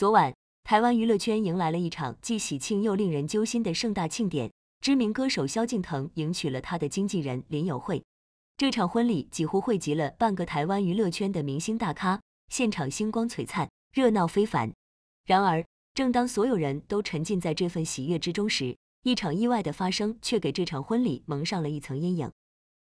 昨晚，台湾娱乐圈迎来了一场既喜庆又令人揪心的盛大庆典。知名歌手萧敬腾迎娶了他的经纪人林友惠。这场婚礼几乎汇集了半个台湾娱乐圈的明星大咖，现场星光璀璨，热闹非凡。然而，正当所有人都沉浸在这份喜悦之中时，一场意外的发生却给这场婚礼蒙上了一层阴影。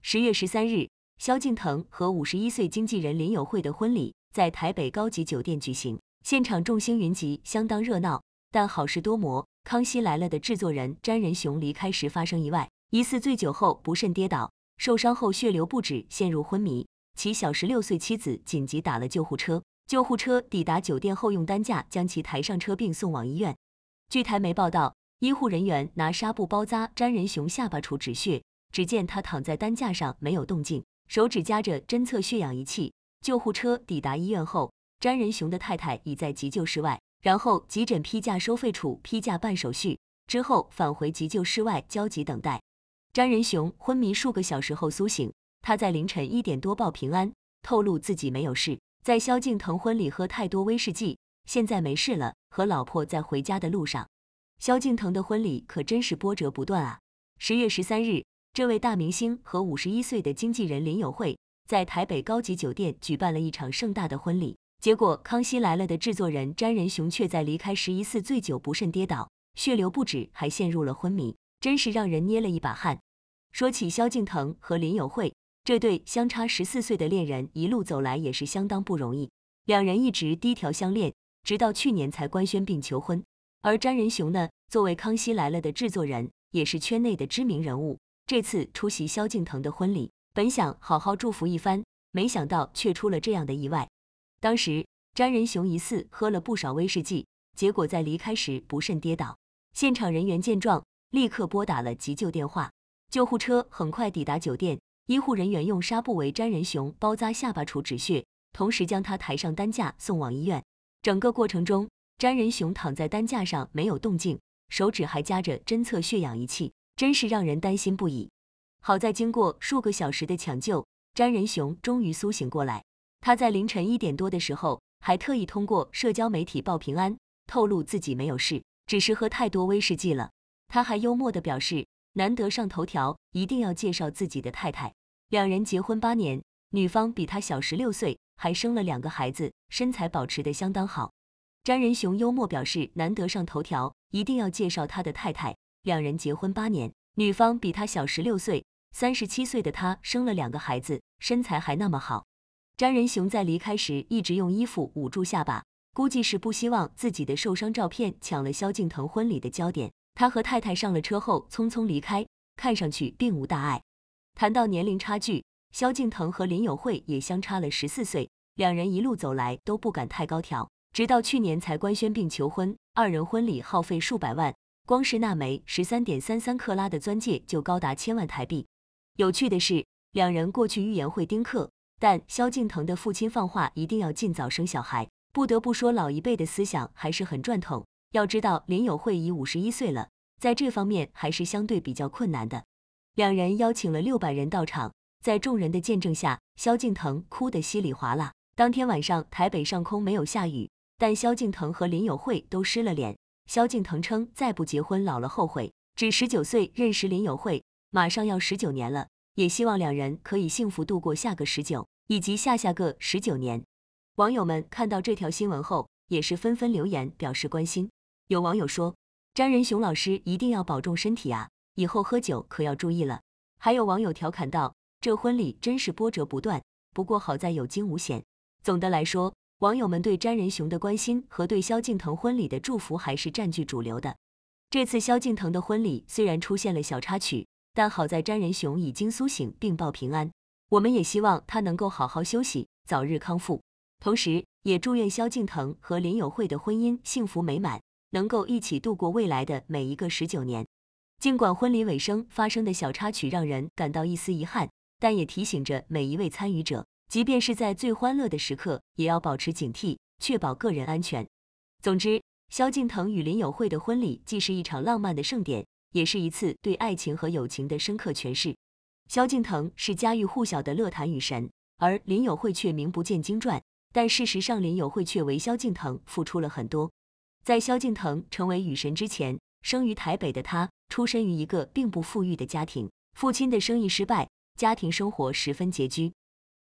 十月十三日，萧敬腾和五十一岁经纪人林友惠的婚礼在台北高级酒店举行。现场众星云集，相当热闹。但好事多磨，康熙来了的制作人詹仁雄离开时发生意外，疑似醉酒后不慎跌倒，受伤后血流不止，陷入昏迷。其小十六岁妻子紧急打了救护车，救护车抵达酒店后用担架将其抬上车，并送往医院。据台媒报道，医护人员拿纱布包扎詹仁雄下巴处止血，只见他躺在担架上没有动静，手指夹着侦测血氧仪器。救护车抵达医院后。詹仁雄的太太已在急救室外，然后急诊批假收费处批假办手续，之后返回急救室外焦急等待。詹仁雄昏迷数个小时后苏醒，他在凌晨一点多报平安，透露自己没有事，在萧敬腾婚礼喝太多威士忌，现在没事了，和老婆在回家的路上。萧敬腾的婚礼可真是波折不断啊！十月十三日，这位大明星和五十一岁的经纪人林友惠在台北高级酒店举办了一场盛大的婚礼。结果，康熙来了的制作人詹仁雄却在离开十一次醉酒不慎跌倒，血流不止，还陷入了昏迷，真是让人捏了一把汗。说起萧敬腾和林友惠这对相差十四岁的恋人，一路走来也是相当不容易。两人一直低调相恋，直到去年才官宣并求婚。而詹仁雄呢，作为《康熙来了》的制作人，也是圈内的知名人物，这次出席萧敬腾的婚礼，本想好好祝福一番，没想到却出了这样的意外。当时，詹仁雄疑似喝了不少威士忌，结果在离开时不慎跌倒。现场人员见状，立刻拨打了急救电话。救护车很快抵达酒店，医护人员用纱布为詹仁雄包扎下巴处止血，同时将他抬上担架送往医院。整个过程中，詹仁雄躺在担架上没有动静，手指还夹着侦测血氧仪器，真是让人担心不已。好在经过数个小时的抢救，詹仁雄终于苏醒过来。他在凌晨一点多的时候，还特意通过社交媒体报平安，透露自己没有事，只是喝太多威士忌了。他还幽默地表示，难得上头条，一定要介绍自己的太太。两人结婚八年，女方比他小十六岁，还生了两个孩子，身材保持得相当好。詹仁雄幽默表示，难得上头条，一定要介绍他的太太。两人结婚八年，女方比他小十六岁，三十七岁的他生了两个孩子，身材还那么好。詹仁雄在离开时一直用衣服捂住下巴，估计是不希望自己的受伤照片抢了萧敬腾婚礼的焦点。他和太太上了车后匆匆离开，看上去并无大碍。谈到年龄差距，萧敬腾和林友惠也相差了十四岁，两人一路走来都不敢太高调，直到去年才官宣并求婚。二人婚礼耗费数百万，光是那枚十三点三三克拉的钻戒就高达千万台币。有趣的是，两人过去预言会丁克。但萧敬腾的父亲放话，一定要尽早生小孩。不得不说，老一辈的思想还是很传统。要知道，林友会已五十一岁了，在这方面还是相对比较困难的。两人邀请了六百人到场，在众人的见证下，萧敬腾哭得稀里哗啦。当天晚上，台北上空没有下雨，但萧敬腾和林友会都湿了脸。萧敬腾称，再不结婚，老了后悔。只十九岁认识林友会，马上要十九年了。也希望两人可以幸福度过下个十九，以及下下个十九年。网友们看到这条新闻后，也是纷纷留言表示关心。有网友说：“詹仁雄老师一定要保重身体啊，以后喝酒可要注意了。”还有网友调侃道：“这婚礼真是波折不断，不过好在有惊无险。”总的来说，网友们对詹仁雄的关心和对萧敬腾婚礼的祝福还是占据主流的。这次萧敬腾的婚礼虽然出现了小插曲。但好在詹仁雄已经苏醒并报平安，我们也希望他能够好好休息，早日康复。同时，也祝愿萧敬腾和林友慧的婚姻幸福美满，能够一起度过未来的每一个十九年。尽管婚礼尾声发生的小插曲让人感到一丝遗憾，但也提醒着每一位参与者，即便是在最欢乐的时刻，也要保持警惕，确保个人安全。总之，萧敬腾与林友慧的婚礼既是一场浪漫的盛典。也是一次对爱情和友情的深刻诠释。萧敬腾是家喻户晓的乐坛雨神，而林有慧却名不见经传。但事实上，林有慧却为萧敬腾付出了很多。在萧敬腾成为雨神之前，生于台北的他出身于一个并不富裕的家庭，父亲的生意失败，家庭生活十分拮据。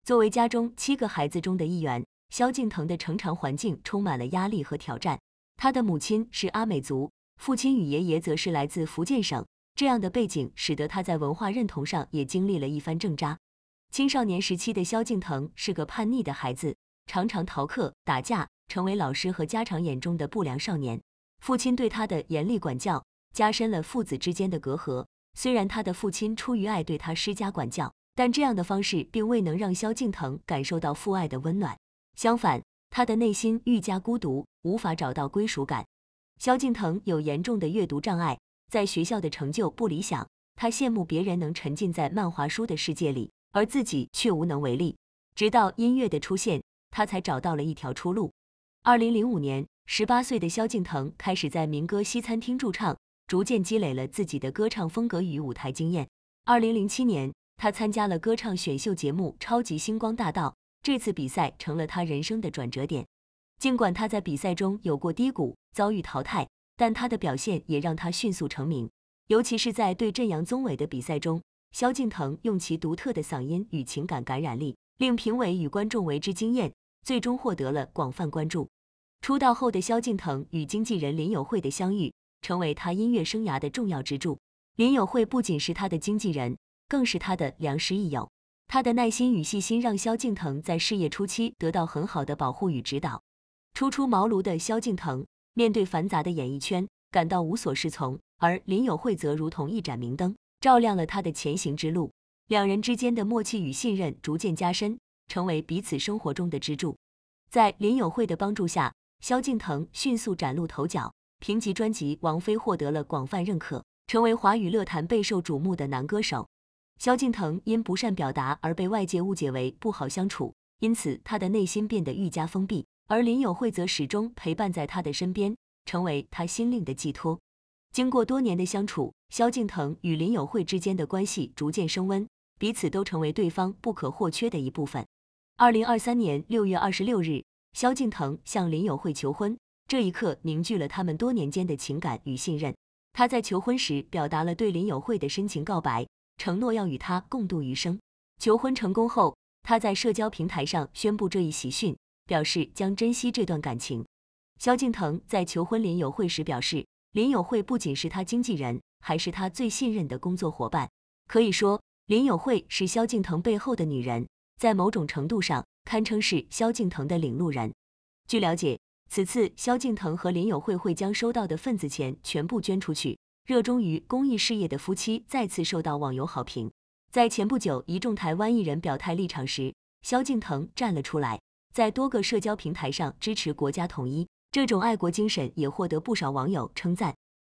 作为家中七个孩子中的一员，萧敬腾的成长环境充满了压力和挑战。他的母亲是阿美族。父亲与爷爷则是来自福建省，这样的背景使得他在文化认同上也经历了一番挣扎。青少年时期的萧敬腾是个叛逆的孩子，常常逃课、打架，成为老师和家长眼中的不良少年。父亲对他的严厉管教加深了父子之间的隔阂。虽然他的父亲出于爱对他施加管教，但这样的方式并未能让萧敬腾感受到父爱的温暖。相反，他的内心愈加孤独，无法找到归属感。萧敬腾有严重的阅读障碍，在学校的成就不理想，他羡慕别人能沉浸在漫画书的世界里，而自己却无能为力。直到音乐的出现，他才找到了一条出路。二零零五年，十八岁的萧敬腾开始在民歌西餐厅驻唱，逐渐积累了自己的歌唱风格与舞台经验。二零零七年，他参加了歌唱选秀节目《超级星光大道》，这次比赛成了他人生的转折点。尽管他在比赛中有过低谷，遭遇淘汰，但他的表现也让他迅速成名。尤其是在对阵杨宗纬的比赛中，萧敬腾用其独特的嗓音与情感感染力，令评委与观众为之惊艳，最终获得了广泛关注。出道后的萧敬腾与经纪人林友会的相遇，成为他音乐生涯的重要支柱。林友会不仅是他的经纪人，更是他的良师益友。他的耐心与细心，让萧敬腾在事业初期得到很好的保护与指导。初出茅庐的萧敬腾面对繁杂的演艺圈感到无所适从，而林友惠则如同一盏明灯，照亮了他的前行之路。两人之间的默契与信任逐渐加深，成为彼此生活中的支柱。在林友惠的帮助下，萧敬腾迅速崭露头角，评级专辑《王菲》获得了广泛认可，成为华语乐坛备受瞩目的男歌手。萧敬腾因不善表达而被外界误解为不好相处，因此他的内心变得愈加封闭。而林有慧则始终陪伴在他的身边，成为他心灵的寄托。经过多年的相处，萧敬腾与林有慧之间的关系逐渐升温，彼此都成为对方不可或缺的一部分。二零二三年六月二十六日，萧敬腾向林有慧求婚，这一刻凝聚了他们多年间的情感与信任。他在求婚时表达了对林有慧的深情告白，承诺要与她共度余生。求婚成功后，他在社交平台上宣布这一喜讯。表示将珍惜这段感情。萧敬腾在求婚林友会时表示，林友会不仅是他经纪人，还是他最信任的工作伙伴。可以说，林友会是萧敬腾背后的女人，在某种程度上堪称是萧敬腾的领路人。据了解，此次萧敬腾和林友会会将收到的份子钱全部捐出去。热衷于公益事业的夫妻再次受到网友好评。在前不久，一众台湾艺人表态立场时，萧敬腾站了出来。在多个社交平台上支持国家统一，这种爱国精神也获得不少网友称赞。